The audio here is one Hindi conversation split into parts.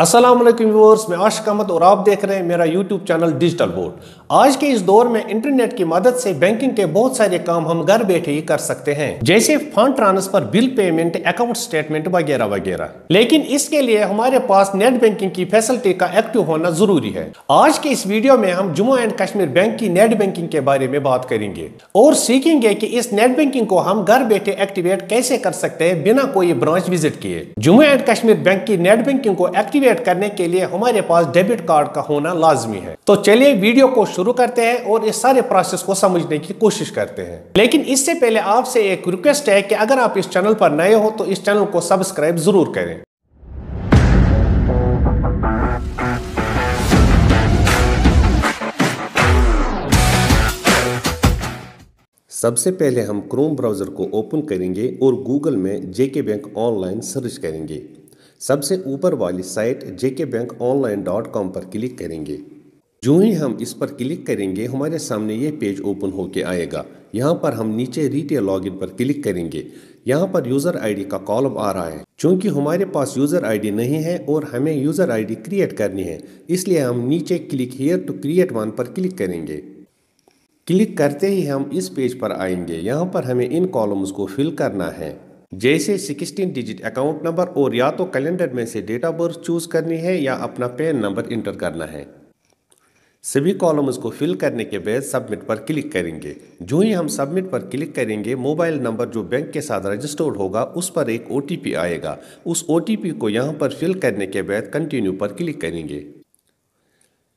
असलम व्यूअर्स मैं आश कमत और आप देख रहे हैं मेरा यूट्यूब चैनल डिजिटल बोर्ड आज के इस दौर में इंटरनेट की मदद से बैंकिंग के बहुत सारे काम हम घर बैठे ही कर सकते हैं जैसे fund transfer bill payment account statement वगैरह वगैरह लेकिन इसके लिए हमारे पास नेट बैंकिंग की फैसिलिटी का एक्टिव होना जरूरी है आज के इस वीडियो में हम जम्मू एंड कश्मीर बैंक की नेट बैंकिंग के बारे में बात करेंगे और सीखेंगे की इस नेट बैंकिंग को हम घर बैठे एक्टिवेट कैसे कर सकते हैं बिना कोई ब्रांच विजिट किए जम्मू एंड कश्मीर बैंक की नेट बैंकिंग को एक्टिव एक्टिवेट करने के लिए हमारे पास डेबिट कार्ड का होना लाजमी है तो चलिए वीडियो को शुरू करते हैं और इस सारे प्रोसेस को समझने की कोशिश करते हैं लेकिन इससे पहले आपसे एक रिक्वेस्ट है कि अगर आप इस चैनल पर नए हो तो इस चैनल को सब्सक्राइब जरूर करें सबसे पहले हम क्रोम ब्राउज़र को ओपन करेंगे और गूगल में जेके बैंक ऑनलाइन सर्च करेंगे सबसे ऊपर वाली site JK Bank online dot com पर क्लिक करेंगे जो ही हम इस पर क्लिक करेंगे हमारे सामने ये पेज ओपन होके आएगा यहाँ पर हम नीचे रिटेल लॉगिन पर क्लिक करेंगे यहाँ पर यूज़र आईडी का कॉलम आ रहा है क्योंकि हमारे पास यूज़र आईडी नहीं है और हमें यूज़र आईडी क्रिएट करनी है इसलिए हम नीचे click here to create one पर क्लिक करेंगे क्लिक करते ही हम इस पेज पर आएंगे यहाँ पर हमें इन कॉलम्स को फिल करना है जैसे 16 डिजिट अकाउंट नंबर और या तो कैलेंडर में से डेट ऑफ बर्थ चूज़ करनी है या अपना पैन नंबर इंटर करना है सभी कॉलम्स को फिल करने के बाद सबमिट पर क्लिक करेंगे जो ही हम सबमिट पर क्लिक करेंगे मोबाइल नंबर जो बैंक के साथ रजिस्टर्ड होगा उस पर एक ओ आएगा उस ओ को यहाँ पर फिल करने के बाद कंटिन्यू पर क्लिक करेंगे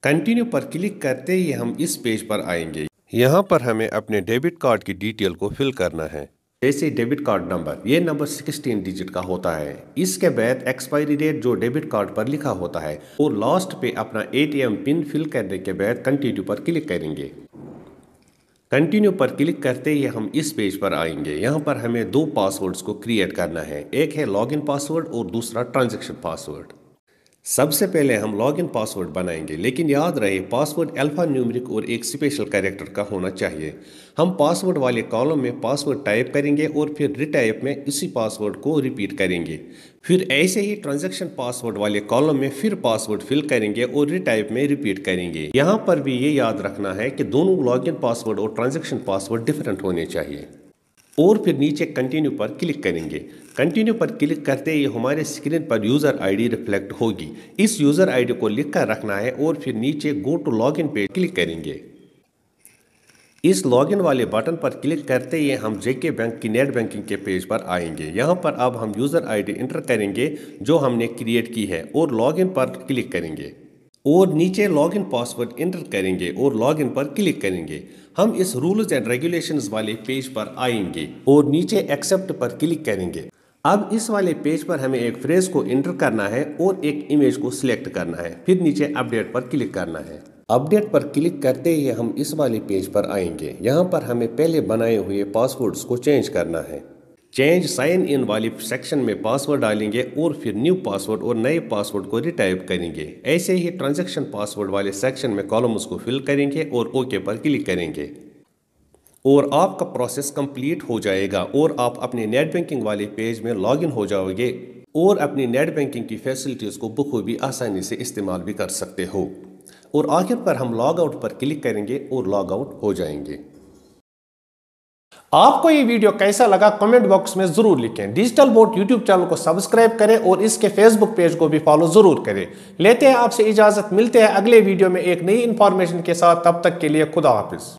कंटिन्यू पर क्लिक करते ही हम इस पेज पर आएंगे यहाँ पर हमें अपने डेबिट कार्ड की डिटेल को फिल करना है जैसे डेबिट कार्ड नंबर ये नंबर 16 डिजिट का होता है इसके बाद एक्सपायरी डेट जो डेबिट कार्ड पर लिखा होता है और लास्ट पे अपना एटीएम पिन फिल करने के बाद कंटिन्यू पर क्लिक करेंगे कंटिन्यू पर क्लिक करते ही हम इस पेज पर आएंगे यहाँ पर हमें दो पासवर्ड्स को क्रिएट करना है एक है लॉगिन पासवर्ड और दूसरा ट्रांजेक्शन पासवर्ड सबसे पहले हम लॉगिन पासवर्ड बनाएंगे लेकिन याद रहे पासवर्ड अल्फा न्यूमरिक और एक स्पेशल कैरेक्टर का होना चाहिए हम पासवर्ड वाले कॉलम में पासवर्ड टाइप करेंगे और फिर रिटाइप में इसी पासवर्ड को रिपीट करेंगे फिर ऐसे ही ट्रांजैक्शन पासवर्ड वाले कॉलम में फिर पासवर्ड फिल करेंगे और रिटाइप में रिपीट करेंगे यहाँ पर भी ये याद रखना है कि दोनों लॉग पासवर्ड और ट्रांजेक्शन पासवर्ड डिफरेंट होने चाहिए और फिर नीचे कंटिन्यू पर क्लिक करेंगे कंटिन्यू पर क्लिक करते ही हमारे स्क्रीन पर यूज़र आईडी रिफ्लेक्ट होगी इस यूज़र आईडी को लिख कर रखना है और फिर नीचे गो टू लॉगिन पे क्लिक करेंगे इस लॉगिन वाले बटन पर क्लिक करते ही हम जेके बैंक की नेट बैंकिंग के पेज पर आएंगे यहाँ पर अब हम यूज़र आई एंटर करेंगे जो हमने क्रिएट की है और लॉगिन पर क्लिक करेंगे और नीचे लॉगिन पासवर्ड इंटर करेंगे और लॉगिन पर क्लिक करेंगे हम इस रूल्स एंड रेगुलेशंस वाले पेज पर आएंगे और नीचे एक्सेप्ट पर क्लिक करेंगे अब इस वाले पेज पर हमें एक फ्रेज को इंटर करना है और एक इमेज को सिलेक्ट करना है फिर नीचे अपडेट पर क्लिक करना है अपडेट पर क्लिक करते ही हम इस वाले पेज पर आएंगे यहाँ पर हमें पहले बनाए हुए पासवर्ड्स को चेंज करना है चेंज साइन इन वाली सेक्शन में पासवर्ड डालेंगे और फिर न्यू पासवर्ड और नए पासवर्ड को रिटाइप करेंगे ऐसे ही ट्रांजैक्शन पासवर्ड वाले सेक्शन में कॉलम्स को फिल करेंगे और ओके पर क्लिक करेंगे और आपका प्रोसेस कंप्लीट हो जाएगा और आप अपने नेट बैंकिंग वाले पेज में लॉगिन हो जाओगे और अपनी नेट बैंकिंग की फैसिलिटीज़ को बखूबी आसानी से इस्तेमाल भी कर सकते हो और आखिर पर हम लॉग आउट पर क्लिक करेंगे और लॉग आउट हो जाएंगे आपको ये वीडियो कैसा लगा कमेंट बॉक्स में जरूर लिखें डिजिटल बोर्ड यूट्यूब चैनल को सब्सक्राइब करें और इसके फेसबुक पेज को भी फॉलो जरूर करें लेते हैं आपसे इजाजत मिलते हैं अगले वीडियो में एक नई इन्फॉर्मेशन के साथ तब तक के लिए खुदा हाफिज